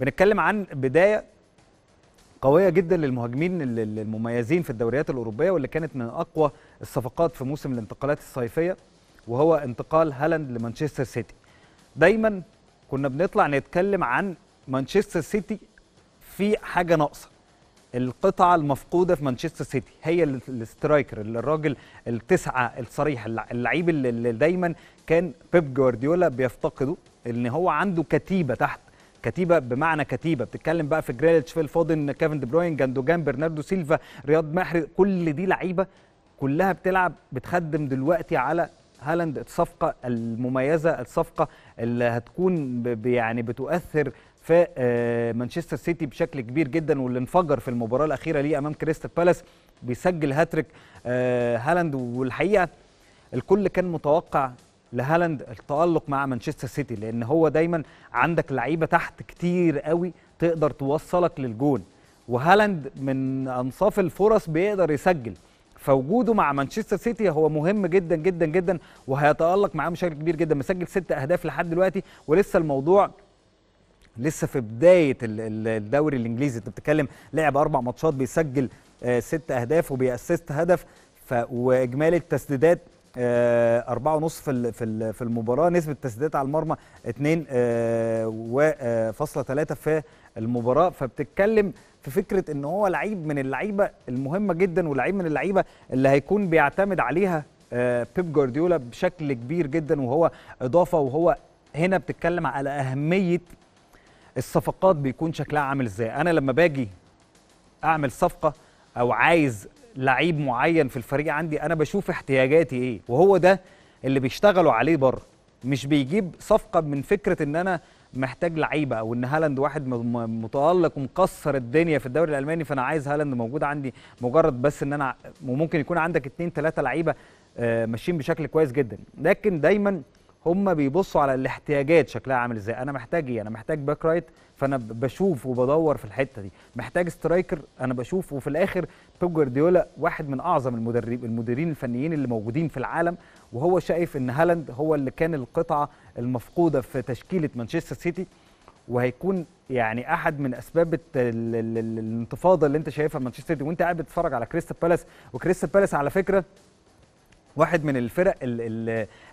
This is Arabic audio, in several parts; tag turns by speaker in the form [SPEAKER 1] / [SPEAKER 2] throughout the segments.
[SPEAKER 1] بنتكلم عن بدايه قويه جدا للمهاجمين المميزين في الدوريات الاوروبيه واللي كانت من اقوى الصفقات في موسم الانتقالات الصيفيه وهو انتقال هالاند لمانشستر سيتي دايما كنا بنطلع نتكلم عن مانشستر سيتي في حاجه ناقصه القطعة المفقودة في مانشستر سيتي هي الاسترايكر الراجل التسعة الصريح اللعيب اللي دايما كان بيب جوارديولا بيفتقده ان هو عنده كتيبة تحت كتيبه بمعنى كتيبه بتتكلم بقى في جريليتش في الفودن كيفن دي بروين جاندوجان برناردو سيلفا رياض محرز كل دي لعيبه كلها بتلعب بتخدم دلوقتي على هالاند الصفقه المميزه الصفقه اللي هتكون يعني بتؤثر في آه، مانشستر سيتي بشكل كبير جدا واللي انفجر في المباراه الاخيره ليه امام كريستال بالاس بيسجل هاتريك آه، هالاند والحقيقه الكل كان متوقع لهالاند التالق مع مانشستر سيتي لان هو دايما عندك لعيبه تحت كتير قوي تقدر توصلك للجون وهالاند من انصاف الفرص بيقدر يسجل فوجوده مع مانشستر سيتي هو مهم جدا جدا جدا وهيتالق معاه بشكل كبير جدا مسجل ست اهداف لحد دلوقتي ولسه الموضوع لسه في بدايه الدوري الانجليزي انت بتتكلم لعب اربع ماتشات بيسجل آه، ست اهداف وبيأسست هدف واجمالي التسديدات آه، أربعة ونص في في المباراه نسبه تسديدات على المرمى 2.3 آه، وفاصله آه، في المباراه فبتتكلم في فكره ان هو لعيب من اللعيبه المهمه جدا ولعيب من اللعيبه اللي هيكون بيعتمد عليها بيب جوارديولا بشكل كبير جدا وهو اضافه وهو هنا بتتكلم على اهميه الصفقات بيكون شكلها عامل ازاي انا لما باجي اعمل صفقه او عايز لعيب معين في الفريق عندي انا بشوف احتياجاتي ايه وهو ده اللي بيشتغلوا عليه بره مش بيجيب صفقه من فكره ان انا محتاج لعيبه او ان هالاند واحد متالق ومكسر الدنيا في الدوري الالماني فانا عايز هالاند موجود عندي مجرد بس ان انا وممكن يكون عندك اتنين تلاته لعيبه آه، ماشيين بشكل كويس جدا لكن دايما هم بيبصوا على الاحتياجات شكلها عامل ازاي انا محتاج ايه انا محتاج باك رايت فانا بشوف وبدور في الحته دي محتاج سترايكر انا بشوف وفي الاخر بيب جوارديولا واحد من اعظم المدرب المديرين الفنيين اللي موجودين في العالم وهو شايف ان هالاند هو اللي كان القطعه المفقوده في تشكيله مانشستر سيتي وهيكون يعني احد من اسباب الانتفاضه اللي انت شايفها مانشستر سيتي وانت قاعد بتتفرج على كريستال بالاس وكريستال بالاس على فكره واحد من الفرق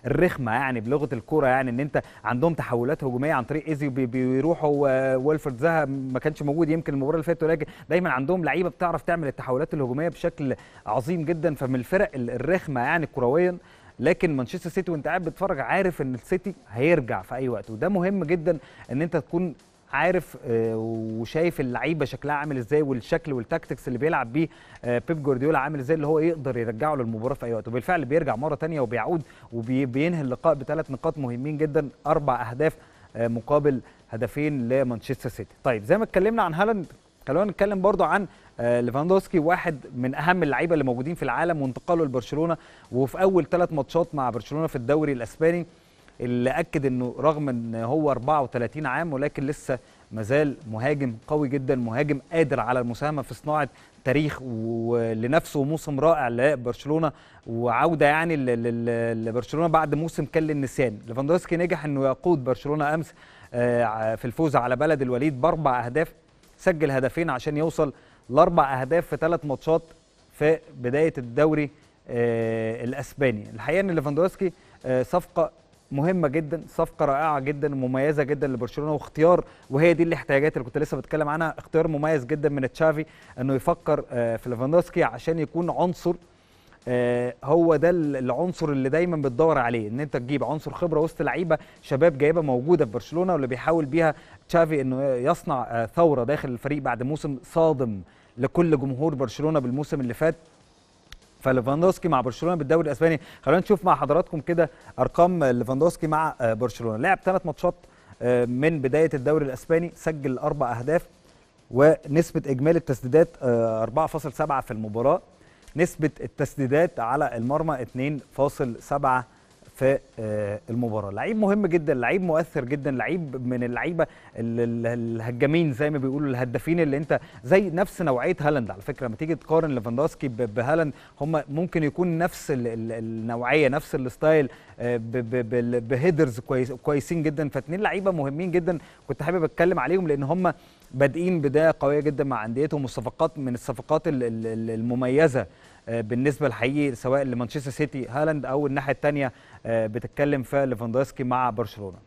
[SPEAKER 1] الرخمه يعني بلغه الكوره يعني ان انت عندهم تحولات هجوميه عن طريق ايزي بيروحوا ويلفرد زها ما كانش موجود يمكن المباراه اللي فاتت ولكن دايما عندهم لعيبه بتعرف تعمل التحولات الهجوميه بشكل عظيم جدا فمن الفرق الرخمه يعني كرويا لكن مانشستر سيتي وانت قاعد بتتفرج عارف ان السيتي هيرجع في اي وقت وده مهم جدا ان انت تكون عارف آه، وشايف اللعيبه شكلها عامل ازاي والشكل والتاكتكس اللي بيلعب بيه آه، بيب جوارديولا عامل ازاي اللي هو يقدر يرجعه للمباراه في اي وقت وبالفعل بيرجع مره ثانيه وبيعود وبينهي اللقاء بثلاث نقاط مهمين جدا اربع اهداف آه، مقابل هدفين لمانشستر سيتي طيب زي ما اتكلمنا عن هالاند خلونا نتكلم برضو عن ليفاندوسكي واحد من اهم اللعيبه اللي موجودين في العالم وانتقاله لبرشلونه وفي اول ثلاث ماتشات مع برشلونه في الدوري الاسباني اللي اكد انه رغم ان هو 34 عام ولكن لسه مازال مهاجم قوي جدا مهاجم قادر على المساهمه في صناعه تاريخ ولنفسه موسم رائع لبرشلونه وعوده يعني لبرشلونه بعد موسم كان للنسيان ليفاندوفسكي نجح انه يقود برشلونه امس آه، في الفوز على بلد الوليد باربع اهداف سجل هدفين عشان يوصل لاربع اهداف في ثلاث ماتشات في بدايه الدوري آه، الاسباني الحقيقه ان ليفاندوفسكي آه، صفقه مهمه جدا صفقه رائعه جدا مميزه جدا لبرشلونه واختيار وهي دي الاحتياجات اللي كنت لسه بتكلم عنها اختيار مميز جدا من تشافي انه يفكر آه، في ليفاندوسكي عشان يكون عنصر آه، هو ده العنصر اللي دايما بتدور عليه ان انت تجيب عنصر خبره وسط لعيبه شباب جايبه موجوده في برشلونه واللي بيحاول بيها تشافي انه يصنع آه، ثوره داخل الفريق بعد موسم صادم لكل جمهور برشلونه بالموسم اللي فات فليفاندوسكي مع برشلونه بالدوري الاسباني خلونا نشوف مع حضراتكم كده ارقام ليفاندوسكي مع آه، برشلونه لعب ثلاث ماتشات آه، من بدايه الدوري الاسباني سجل اربع اهداف ونسبه اجمالي التسديدات 4.7 آه، في المباراه نسبه التسديدات على المرمى 2.7 في آه، المباراه لعيب مهم جدا لعيب مؤثر جدا لعيب من اللعيبه الهجامين زي ما بيقولوا الهدافين اللي انت زي نفس نوعيه هالاند على فكره لما تيجي تقارن ليفاندوسكي بهالاند هم ممكن يكون نفس النوعيه نفس الستايل آه، بهيدرز كويسين جدا فاتنين لعيبه مهمين جدا كنت حابب اتكلم عليهم لان هم بادئين بدايه قويه جدا مع انديتهم والصفقات من الصفقات المميزه آه، بالنسبه الحقيقي سواء لمانشستر سيتي هالاند او الناحيه الثانيه آه، بتتكلم في ليفاندوسكي مع برشلونه